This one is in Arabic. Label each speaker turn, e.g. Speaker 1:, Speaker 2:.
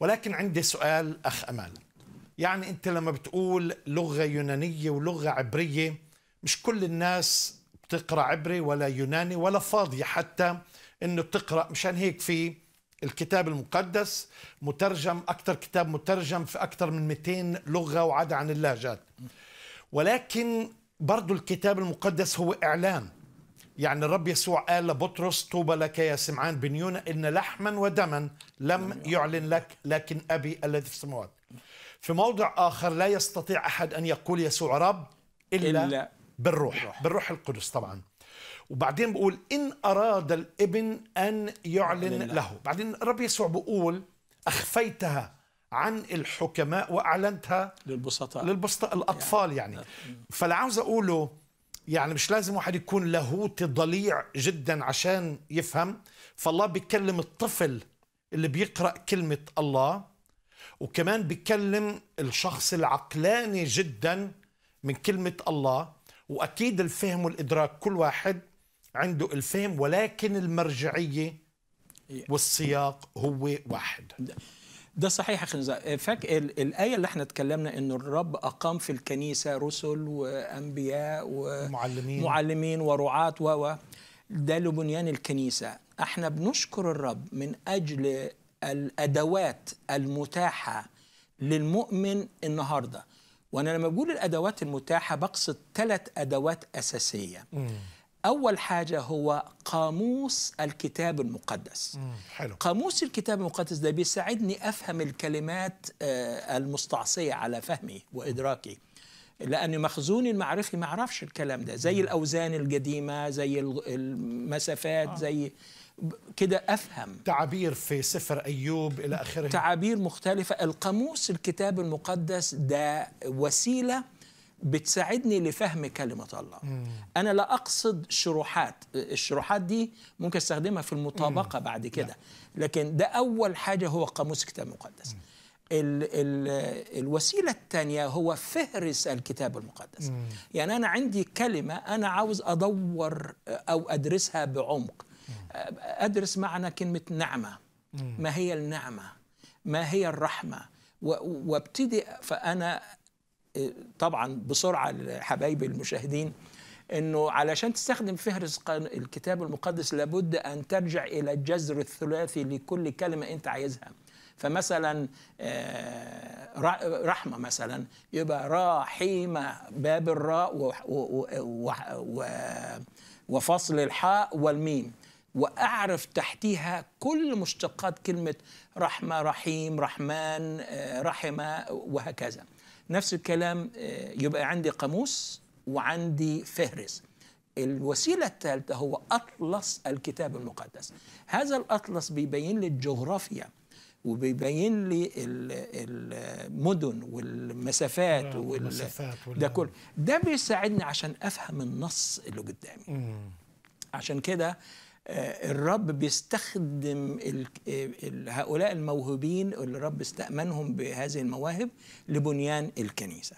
Speaker 1: ولكن عندي سؤال أخ أمال يعني أنت لما بتقول لغة يونانية ولغة عبرية مش كل الناس بتقرأ عبري ولا يوناني ولا فاضية حتى أنه بتقرأ مشان هيك في الكتاب المقدس مترجم أكثر كتاب مترجم في أكثر من 200 لغة وعدا عن اللهجات ولكن برضو الكتاب المقدس هو إعلام يعني الرب يسوع قال لبطرس طوبى لك يا سمعان بن يونا إن لحما ودما لم يعلن لك لكن أبي الذي في السماوات في موضع آخر لا يستطيع أحد أن يقول يسوع رب إلا, إلا بالروح بالروح القدس طبعا وبعدين بقول إن أراد الابن أن يعلن له بعدين الرب يسوع بقول أخفيتها عن الحكماء وأعلنتها للبسطاء للبسطاء الأطفال يعني, يعني. فاللي عاوز أقوله يعني مش لازم واحد يكون لاهوت ضليع جدا عشان يفهم فالله بيكلم الطفل اللي بيقرأ كلمة الله وكمان بيكلم الشخص العقلاني جدا من كلمة الله وأكيد الفهم والإدراك كل واحد عنده الفهم
Speaker 2: ولكن المرجعية إيه. والسياق هو واحد ده صحيح خنزة إيه، فاك الآية اللي احنا اتكلمنا إن الرب أقام في الكنيسة رسل وأنبياء ومعلمين معلمين ورعاة و ده لبنيان الكنيسة احنا بنشكر الرب من أجل الأدوات المتاحة للمؤمن النهاردة وأنا لما بقول الأدوات المتاحة بقصد ثلاث أدوات أساسية مم. أول حاجة هو قاموس الكتاب المقدس حلو. قاموس الكتاب المقدس ده بيساعدني أفهم الكلمات آه، المستعصية على فهمي وإدراكي لأن مخزون المعرفي ما أعرفش الكلام ده زي الأوزان القديمة زي المسافات آه. زي كده أفهم تعابير في سفر أيوب إلى آخره تعابير مختلفة القاموس الكتاب المقدس ده وسيلة بتساعدني لفهم كلمة الله مم. أنا لا أقصد شروحات الشروحات دي ممكن استخدمها في المطابقة مم. بعد كده لكن ده أول حاجة هو قاموس كتاب مقدس الـ ال ال الوسيلة الثانية هو فهرس الكتاب المقدس مم. يعني أنا عندي كلمة أنا عاوز أدور أو أدرسها بعمق مم. أدرس معنى كلمة نعمة مم. ما هي النعمة ما هي الرحمة وابتدي فأنا طبعا بسرعه لحبايب المشاهدين انه علشان تستخدم فهرس الكتاب المقدس لابد ان ترجع الى الجذر الثلاثي لكل كلمه انت عايزها فمثلا آه، رحمه مثلا يبقى راحيمه باب الراء وفصل الحاء والميم واعرف تحتيها كل مشتقات كلمه رحمه رحيم رحمن آه، رحمه وهكذا نفس الكلام آه، يبقى عندي قاموس وعندي فهرس الوسيلة الثالثة هو أطلس الكتاب المقدس هذا الأطلس بيبين لي الجغرافيا وبيبين لي المدن والمسافات نعم، والمسافات ده كله ده بيساعدني عشان أفهم النص اللي قدامي عشان كده آه، الرب بيستخدم آه، هؤلاء الموهوبين اللي الرب استأمنهم بهذه المواهب لبنيان الكنيسة